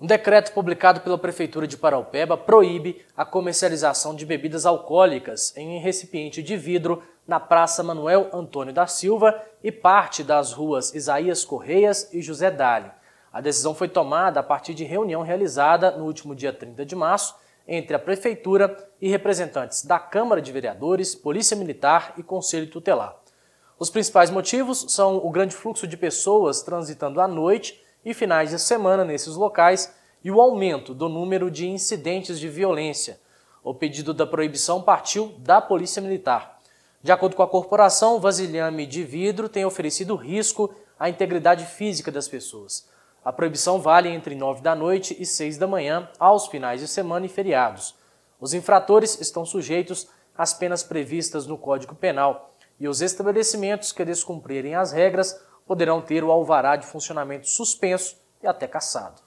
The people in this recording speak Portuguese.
Um decreto publicado pela Prefeitura de Paraupeba proíbe a comercialização de bebidas alcoólicas em recipiente de vidro na Praça Manuel Antônio da Silva e parte das ruas Isaías Correias e José Dali. A decisão foi tomada a partir de reunião realizada no último dia 30 de março entre a Prefeitura e representantes da Câmara de Vereadores, Polícia Militar e Conselho Tutelar. Os principais motivos são o grande fluxo de pessoas transitando à noite e finais de semana nesses locais e o aumento do número de incidentes de violência. O pedido da proibição partiu da Polícia Militar. De acordo com a corporação, o vasilhame de vidro tem oferecido risco à integridade física das pessoas. A proibição vale entre 9 da noite e 6 da manhã, aos finais de semana e feriados. Os infratores estão sujeitos às penas previstas no Código Penal e os estabelecimentos que descumprirem as regras poderão ter o alvará de funcionamento suspenso e até cassado.